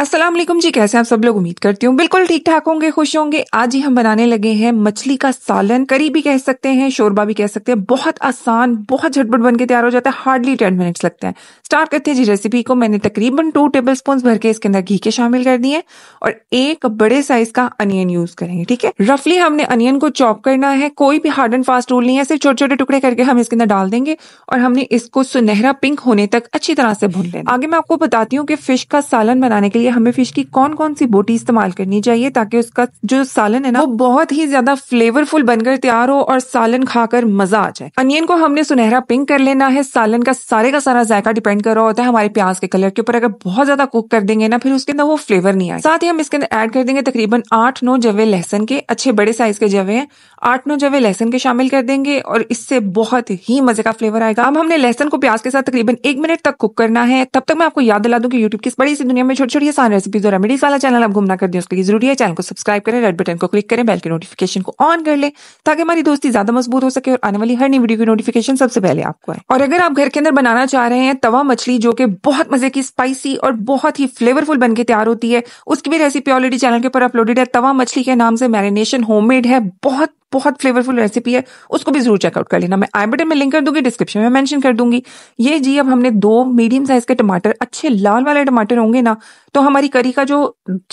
असलम जी कैसे आप सब लोग उम्मीद करती हूँ बिल्कुल ठीक ठाक होंगे खुश होंगे आज ही हम बनाने लगे हैं मछली का सालन करी भी कह सकते हैं शोरबा भी कह सकते हैं बहुत आसान बहुत झटपट बन के तैयार हो जाता है हार्डली टेन मिनट्स लगते हैं स्टार्ट करते हैं जी रेसिपी को मैंने तकरीबन टू टेबल स्पून भर के इसके अंदर घी के शामिल कर दिए और एक बड़े साइज का अनियन यूज करेंगे ठीक है रफली हमने अनियन को चॉप करना है कोई भी हार्ड एंड फास्ट रूल नहीं है सिर्फ छोटे छोटे टुकड़े करके हम इसके अंदर डाल देंगे और हमने इसको सुनहरा पिंक होने तक अच्छी तरह से भून लेना आगे मैं आपको बताती हूँ कि फिश का सालन बनाने के लिए हमें फिश की कौन कौन सी बोटी इस्तेमाल करनी चाहिए ताकि उसका जो सालन है ना वो बहुत ही ज्यादा फ्लेवरफुल बनकर तैयार हो और सालन खाकर मजा आ जाए अनियन को हमने सुनहरा पिंक कर लेना है सालन का सारे का सारा जायका डिपेंड कर रहा होता है हमारे प्याज के कलर के ऊपर अगर बहुत ज्यादा कुक कर देंगे ना फिर उसके अंदर वो फ्लेवर नहीं आए साथ ही हम इसके अंदर ऐड कर देंगे तकरीबन आठ नौ जवे लहसन के अच्छे बड़े साइज के जवे हैं आठ नौ जवे लहसन के शामिल कर देंगे और इससे बहुत ही मजे का फ्लेवर आएगा अब हमने लहसन को प्याज के साथ तकरीबन एक मिनट तक कुक करना है तब तक मैं आपको याद दिला दूं कि यूट्यूब की इस बड़ी सी दुनिया में छोटी छोटी ये सान रेसिपीज और रेमेडीज वाला चैनल आप घूमना कर दें उसके लिए जरूरी है चैनल को सब्सक्राइब करें रेड बटन को क्लिक करें बेल के नोटिफिकेशन को ऑन कर लें ताकि हमारी दोस्ती ज्यादा मजबूत हो सके और आने वाली हर नई वीडियो की नोटिफिकेशन सबसे पहले आपको है और अगर आप घर के अंदर बनाना चाह रहे हैं तवा मछली जो कि बहुत मजे की स्पाइसी और बहुत ही फ्लेवरफुल बन के तैयार होती है उसकी भी रेसिपी ऑलरेडी चैनल के ऊपर अपलोडेड है तवा मछली के नाम से मैरिनेशन होममेड है बहुत बहुत फ्लेवरफुल रेसिपी है उसको भी जरूर चेकआउट कर लेना मैं आई बटन में लिंक कर दूंगी डिस्क्रिप्शन में मेंशन कर दूंगी ये जी अब हमने दो मीडियम साइज के टमाटर अच्छे लाल वाले टमाटर होंगे ना तो हमारी करी का जो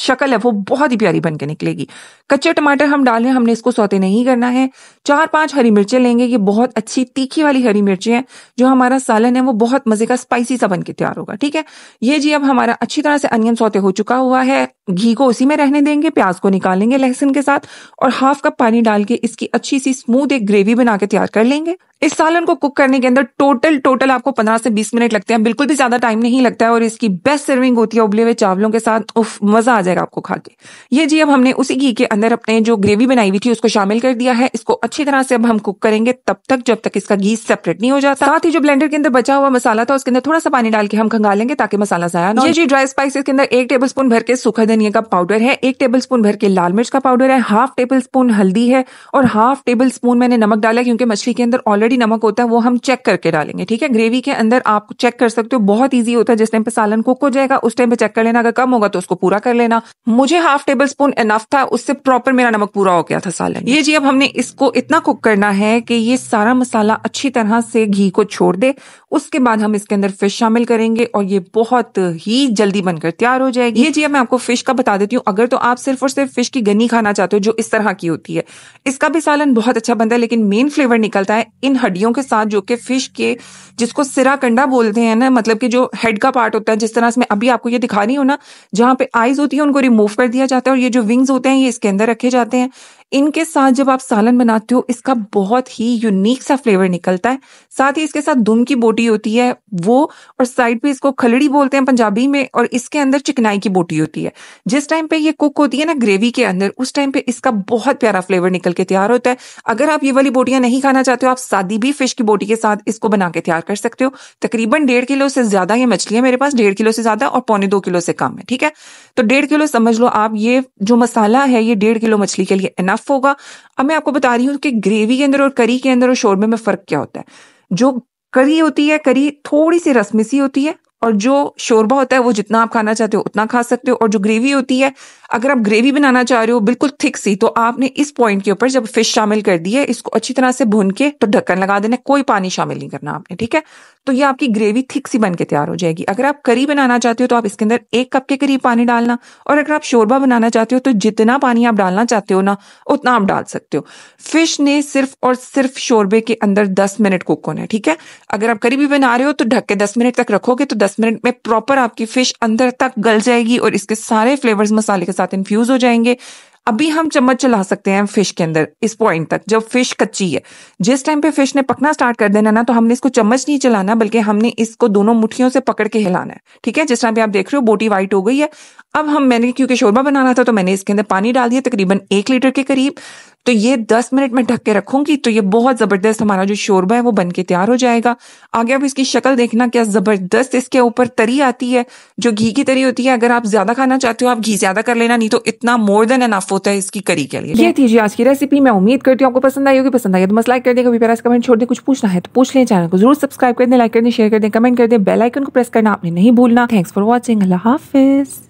शक्ल है वो बहुत ही प्यारी बन के निकलेगी कच्चे टमाटर हम डाले हमने इसको सौते नहीं करना है चार पांच हरी मिर्चें लेंगे ये बहुत अच्छी तीखी वाली हरी मिर्चें हैं जो हमारा सालन है वो बहुत मजे का स्पाइसी सा बन के तैयार होगा ठीक है ये जी अब हमारा अच्छी तरह से अनियन सौते हो चुका हुआ है घी को उसी में रहने देंगे प्याज को निकालेंगे लहसुन के साथ और हाफ कप पानी डाल के इसकी अच्छी सी स्मूथ एक ग्रेवी बना के तैयार कर लेंगे इस सालन को कुक करने के अंदर टोटल टोटल आपको 15 से 20 मिनट लगते हैं बिल्कुल भी ज्यादा टाइम नहीं लगता है और इसकी बेस्ट सर्विंग होती है उबले हुए चावलों के साथ उफ मजा आ जाएगा आपको खा के ये जी अब हमने उसी घी के अंदर अपने जो ग्रेवी बनाई हुई थी उसको शामिल कर दिया है इसको अच्छी तरह से अब हम कुक करेंगे तब तक जब तक इसका घी सेपरेट नहीं हो जाता साथ ही जो ब्लेंडर के अंदर बचा हुआ मसाला था उसके अंदर थोड़ा सा पानी डाल के हम खंगा लेंगे ताकि मसाला जाया ना ये जी ड्राई स्पाइसेस के अंदर एक टेबल स्पून भर के सूखा धनिया का पाउडर है एक टेबल स्पून भर के लाल मिर्च का पाउडर है हाफ टेबल स्पून हल्दी है और हाफ टेबल स्पून मैंने नमक डाला क्योंकि मछली के अंदर ऑलरेडी नमक होता है वो हम चेक करके डालेंगे ठीक है ग्रेवी के अंदर आप चेक कर सकते हो बहुत ईजी होता है जिस टाइम पे सालन कुक हो जाएगा उस टाइम पे चेक कर लेना अगर कम होगा तो उसको पूरा कर लेना मुझे हाफ टेबल स्पून इनफ था उससे प्रॉपर मेरा नमक पूरा हो गया था सालन ये जी अब हमने इसको इतना कुक करना है कि ये सारा मसाला अच्छी तरह से घी को छोड़ दे उसके बाद हम इसके अंदर फिश शामिल करेंगे और ये बहुत ही जल्दी बनकर तैयार हो जाएगी ये जी अब मैं आपको फिश का बता देती हूँ अगर तो आप सिर्फ और सिर्फ फिश की गनी खाना चाहते हो जो इस तरह की होती है इसका भी सालन बहुत अच्छा बनता है लेकिन मेन फ्लेवर निकलता है इन हड्डियों के साथ जो कि फिश के जिसको सिरा कंडा बोलते हैं ना मतलब कि जो हेड का पार्ट होता है जिस तरह से अभी आपको ये दिखा रही हूँ ना जहाँ पे आइज होती है उनको रिमूव कर दिया जाता है और ये जो विंग्स होते हैं ये इसके अंदर रखे जाते हैं इनके साथ जब आप सालन बनाते हो इसका बहुत ही यूनिक सा फ्लेवर निकलता है साथ ही इसके साथ दुम की बोटी होती है वो और साइड पे इसको खलड़ी बोलते हैं पंजाबी में और इसके अंदर चिकनाई की बोटी होती है जिस टाइम पे ये कुक होती है ना ग्रेवी के अंदर उस टाइम पे इसका बहुत प्यारा फ्लेवर निकल के तैयार होता तो है अगर आप ये वाली बोटियां नहीं खाना चाहते हो आप सादी भी फिश की बोटी के साथ इसको बना के तैयार कर सकते हो तकरीबन डेढ़ किलो से ज्यादा ये मछली है मेरे पास डेढ़ किलो से ज्यादा और पौने दो किलो से कम है ठीक है तो डेढ़ किलो समझ लो आप ये जो मसाला है ये डेढ़ किलो मछली के लिए इनफ होगा अब मैं आपको बता रही हूँ कि ग्रेवी के अंदर और करी के अंदर और शोरबे में फर्क क्या होता है जो करी होती है करी थोड़ी सी रस्मी सी होती है और जो शोरबा होता है वो जितना आप खाना चाहते हो उतना खा सकते हो और जो ग्रेवी होती है अगर आप ग्रेवी बनाना चाह रहे हो बिल्कुल थिक सी तो आपने इस पॉइंट के ऊपर जब फिश शामिल कर दी है इसको अच्छी तरह से भून के तो ढक्कन लगा देना कोई पानी शामिल नहीं करना आपने ठीक है तो ये आपकी ग्रेवी थिक सी बन के तैयार हो जाएगी अगर आप करी बनाना चाहते हो तो आप इसके अंदर एक कप के करीब पानी डालना और अगर आप शोरबा बनाना चाहते हो तो जितना पानी आप डालना चाहते हो ना उतना आप डाल सकते हो फिश ने सिर्फ और सिर्फ शोरबे के अंदर दस मिनट कुक होना है ठीक है अगर आप करी भी बना रहे हो तो ढक के दस मिनट तक रखोगे तो दस मिनट में प्रॉपर आपकी फिश अंदर तक गल जाएगी और इसके सारे फ्लेवर्स मसाले के साथ इन्फ्यूज हो जाएंगे अभी हम चम्मच चला सकते हैं फिश के अंदर इस पॉइंट तक जब फिश कच्ची है जिस टाइम पे फिश ने पकना स्टार्ट कर देना ना तो हमने इसको चम्मच नहीं चलाना बल्कि हमने इसको दोनों मुठियों से पकड़ के हिलाना है ठीक है जिस टाइम पे आप देख रहे हो बोटी वाइट हो गई है अब हम मैंने क्योंकि शोरबा बनाना था तो मैंने इसके अंदर पानी डाल दिया तकरीबन एक लीटर के करीब तो ये दस मिनट में ढक के रखूंगी तो ये बहुत ज़बरदस्त हमारा जो शोरबा है वो बन के तैयार हो जाएगा आगे आप इसकी शक्ल देखना क्या ज़बरदस्त इसके ऊपर तरी आती है जो घी की तरी होती है अगर आप ज़्यादा खाना चाहते हो आप घी ज़्यादा कर लेना नहीं तो इतना मोर देन अनाफ होता है इसकी करी के लिए ये थी जी आज की रेसिपी मैं उम्मीद करती हूँ आपको पसंद आई होगी पसंद आई तो मसला लाइक कर देगा कभी प्यारा कमेंट छोड़ दे कुछ पूछना है तो पूछ लें चैनल को जरूर सब्सक्राइब कर दे लाइक कर दे शेयर कर दे कमेंट कर दे बेलाइकन को प्रेस करना आपने नहीं भूलना थैंक्स फॉर वॉचिंग अल्लाह हाफिज़